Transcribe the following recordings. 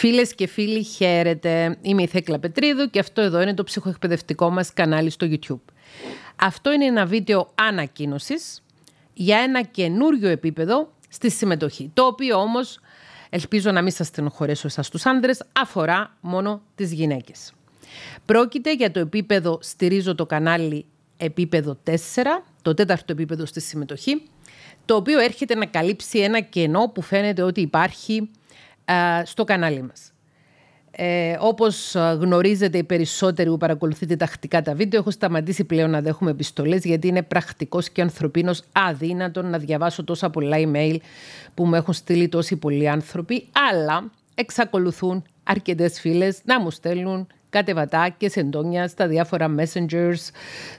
Φίλες και φίλοι, χαίρετε. Είμαι η Θέκλα Πετρίδου και αυτό εδώ είναι το ψυχοεκπαιδευτικό μας κανάλι στο YouTube. Αυτό είναι ένα βίντεο ανακοίνωσης για ένα καινούριο επίπεδο στη συμμετοχή. Το οποίο όμως ελπίζω να μην σας στενοχωρέσω εσάς τους άντρε, αφορά μόνο τις γυναίκες. Πρόκειται για το επίπεδο στηρίζω το κανάλι επίπεδο 4, το τέταρτο επίπεδο στη συμμετοχή, το οποίο έρχεται να καλύψει ένα κενό που φαίνεται ότι υπάρχει ε, στο κανάλι μας. Ε, όπως ε, γνωρίζετε οι περισσότεροι που παρακολουθείτε τακτικά τα βίντεο, έχω σταματήσει πλέον να δέχομαι επιστολές γιατί είναι πρακτικός και ανθρωπίνος αδύνατον να διαβάσω τόσα πολλά email που μου έχουν στείλει τόσοι πολλοί άνθρωποι, αλλά εξακολουθούν αρκετές φίλες να μου στέλνουν κατεβατά και σεντόνια στα διάφορα messengers,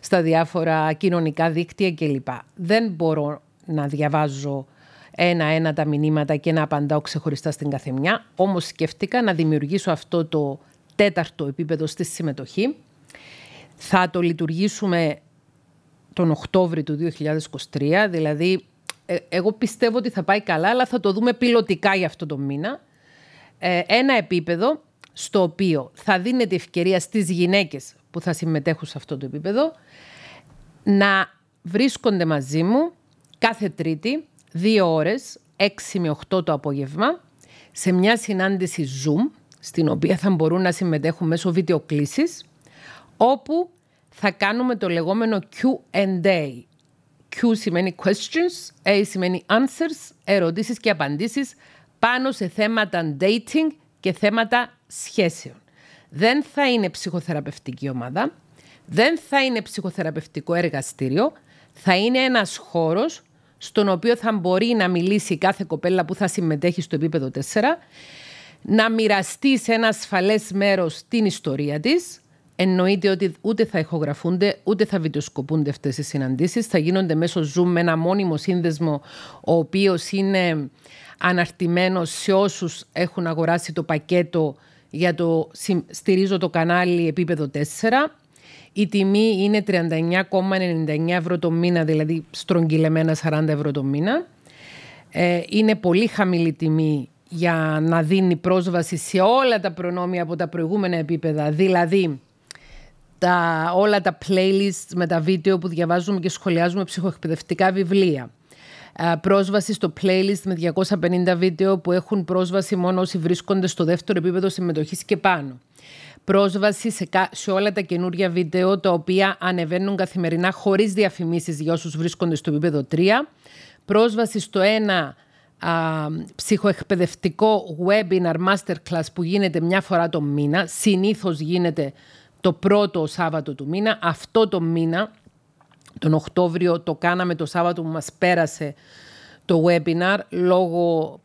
στα διάφορα κοινωνικά δίκτυα κλπ. Δεν μπορώ να διαβάζω ένα-ένα τα μηνύματα και να απαντάω ξεχωριστά στην καθεμιά. Όμως σκέφτηκα να δημιουργήσω αυτό το τέταρτο επίπεδο στη συμμετοχή. Θα το λειτουργήσουμε τον Οκτώβριο του 2023, δηλαδή ε, εγώ πιστεύω ότι θα πάει καλά, αλλά θα το δούμε πιλωτικά για αυτό το μήνα. Ε, ένα επίπεδο στο οποίο θα δίνεται ευκαιρία στις γυναίκες που θα συμμετέχουν σε αυτό το επίπεδο να βρίσκονται μαζί μου κάθε Τρίτη δύο ώρες, 6 με 8 το απόγευμα, σε μια συνάντηση Zoom, στην οποία θα μπορούν να συμμετέχουν μέσω βιντεοκλήσης... όπου θα κάνουμε το λεγόμενο Q&A. Q σημαίνει questions, A σημαίνει answers, ερωτήσεις και απαντήσεις πάνω σε θέματα dating και θέματα σχέσεων. Δεν θα είναι ψυχοθεραπευτική ομάδα, δεν θα είναι ψυχοθεραπευτικό εργαστήριο, θα είναι ένας χώρος στον οποίο θα μπορεί να μιλήσει κάθε κοπέλα που θα συμμετέχει στο επίπεδο 4, να μοιραστεί σε ένα ασφαλές μέρος την ιστορία της, Εννοείται ότι ούτε θα ηχογραφούνται, ούτε θα βιντεοσκοπούνται αυτές οι συναντήσεις. Θα γίνονται μέσω Zoom με ένα μόνιμο σύνδεσμο, ο οποίος είναι αναρτημένος σε όσους έχουν αγοράσει το πακέτο για το στηρίζω το κανάλι επίπεδο 4. Η τιμή είναι 39,99 ευρώ το μήνα, δηλαδή στρογγυλεμένα 40 ευρώ το μήνα. Ε, είναι πολύ χαμηλή τιμή για να δίνει πρόσβαση σε όλα τα προνόμια από τα προηγούμενα επίπεδα. Δηλαδή, τα, όλα τα playlists με τα βίντεο που διαβάζουμε και σχολιάζουμε ψυχοεκπαιδευτικά βιβλία. Ε, πρόσβαση στο playlist με 250 βίντεο που έχουν πρόσβαση μόνο όσοι βρίσκονται στο δεύτερο επίπεδο συμμετοχής και πάνω πρόσβαση σε, όλα τα καινούργια βίντεο τα οποία ανεβαίνουν καθημερινά χωρίς διαφημίσεις για όσους βρίσκονται στο επίπεδο 3. Πρόσβαση στο ένα α, ψυχοεκπαιδευτικό webinar masterclass που γίνεται μια φορά το μήνα. Συνήθως γίνεται το πρώτο Σάββατο του μήνα. Αυτό το μήνα, τον Οκτώβριο, το κάναμε το Σάββατο που μας πέρασε το webinar λόγω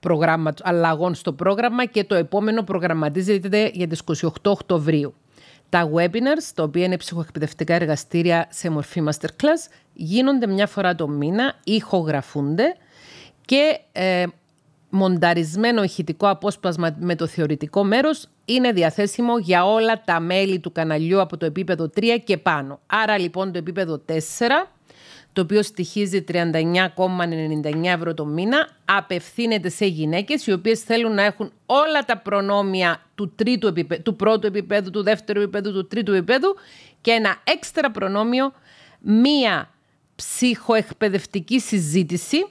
αλλαγών στο πρόγραμμα και το επόμενο προγραμματίζεται για τις 28 Οκτωβρίου. Τα webinars, τα οποία είναι ψυχοεκπαιδευτικά εργαστήρια σε μορφή masterclass, γίνονται μια φορά το μήνα, ηχογραφούνται και ε, μονταρισμένο ηχητικό απόσπασμα με το θεωρητικό μέρος είναι διαθέσιμο για όλα τα μέλη του καναλιού από το επίπεδο 3 και πάνω. Άρα λοιπόν το επίπεδο 4 το οποίο στοιχίζει 39,99 ευρώ το μήνα, απευθύνεται σε γυναίκες οι οποίες θέλουν να έχουν όλα τα προνόμια του, τρίτου του πρώτου επίπεδου, του δεύτερου επίπεδου, του τρίτου επίπεδου και ένα έξτρα προνόμιο, μία ψυχοεκπαιδευτική συζήτηση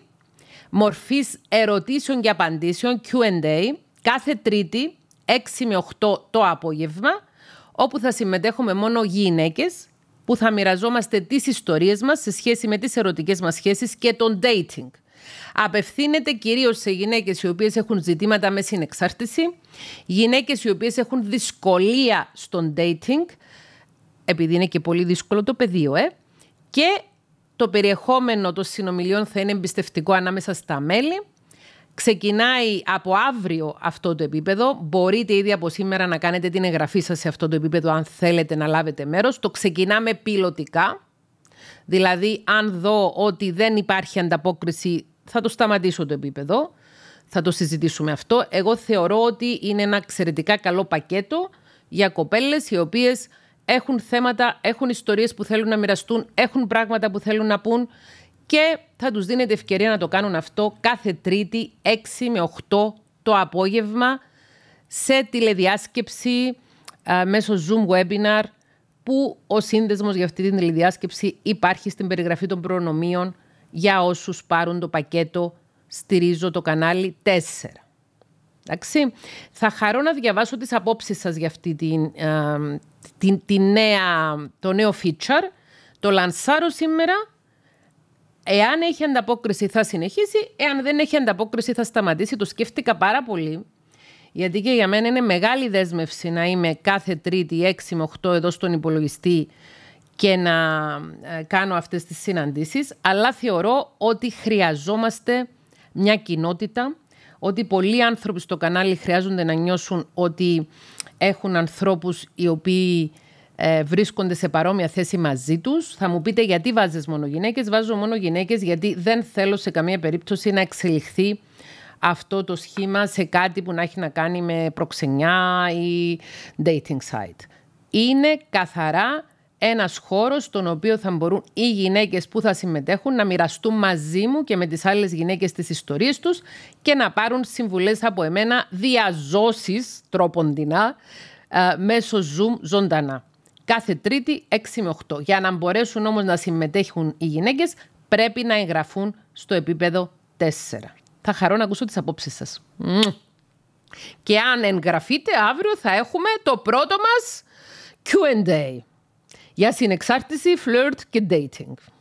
μορφής ερωτήσεων και απαντήσεων, Q&A, κάθε Τρίτη, 6 με 8 το απόγευμα, όπου θα συμμετέχουμε μόνο γυναίκες που θα μοιραζόμαστε τις ιστορίες μας σε σχέση με τις ερωτικές μας σχέσεις και τον dating. Απευθύνεται κυρίως σε γυναίκες οι οποίες έχουν ζητήματα με συνεξάρτηση, γυναίκες οι οποίες έχουν δυσκολία στον dating, επειδή είναι και πολύ δύσκολο το πεδίο, ε, και το περιεχόμενο των συνομιλιών θα είναι εμπιστευτικό ανάμεσα στα μέλη Ξεκινάει από αύριο αυτό το επίπεδο. Μπορείτε ήδη από σήμερα να κάνετε την εγγραφή σας σε αυτό το επίπεδο αν θέλετε να λάβετε μέρος. Το ξεκινάμε πιλωτικά. Δηλαδή αν δω ότι δεν υπάρχει ανταπόκριση θα το σταματήσω το επίπεδο. Θα το συζητήσουμε αυτό. Εγώ θεωρώ ότι είναι ένα εξαιρετικά καλό πακέτο για κοπέλες οι οποίες έχουν θέματα, έχουν ιστορίες που θέλουν να μοιραστούν, έχουν πράγματα που θέλουν να πούν και θα τους δίνετε ευκαιρία να το κάνουν αυτό κάθε Τρίτη 6 με 8 το απόγευμα σε τηλεδιάσκεψη μέσω Zoom webinar που ο σύνδεσμος για αυτή την τηλεδιάσκεψη υπάρχει στην περιγραφή των προνομίων για όσους πάρουν το πακέτο «Στηρίζω το κανάλι 4». Εντάξει. Θα χαρώ να διαβάσω τις απόψεις σας για αυτή την, την, νέα, το νέο feature. Το λανσάρω σήμερα Εάν έχει ανταπόκριση θα συνεχίσει, εάν δεν έχει ανταπόκριση θα σταματήσει. Το σκέφτηκα πάρα πολύ, γιατί και για μένα είναι μεγάλη δέσμευση να είμαι κάθε Τρίτη 6 με 8 εδώ στον υπολογιστή και να ε, κάνω αυτές τις συναντήσεις, αλλά θεωρώ ότι χρειαζόμαστε μια κοινότητα, ότι πολλοί άνθρωποι στο κανάλι χρειάζονται να νιώσουν ότι έχουν ανθρώπους οι οποίοι ε, βρίσκονται σε παρόμοια θέση μαζί τους. Θα μου πείτε γιατί βάζεις μόνο γυναίκες. Βάζω μόνο γυναίκες γιατί δεν θέλω σε καμία περίπτωση να εξελιχθεί αυτό το σχήμα σε κάτι που να έχει να κάνει με προξενιά ή dating site. Είναι καθαρά ένας χώρος στον οποίο θα μπορούν οι γυναίκες που θα συμμετέχουν να μοιραστούν μαζί μου και με τις άλλες γυναίκες τις ιστορίες τους και να πάρουν συμβουλές από εμένα διαζώσεις τρόποντινά ε, μέσω Zoom ζωντανά κάθε Τρίτη 6 με 8. Για να μπορέσουν όμως να συμμετέχουν οι γυναίκες πρέπει να εγγραφούν στο επίπεδο 4. Θα χαρώ να ακούσω τις απόψεις σας. Και αν εγγραφείτε αύριο θα έχουμε το πρώτο μας Q&A για συνεξάρτηση, φλερτ και dating.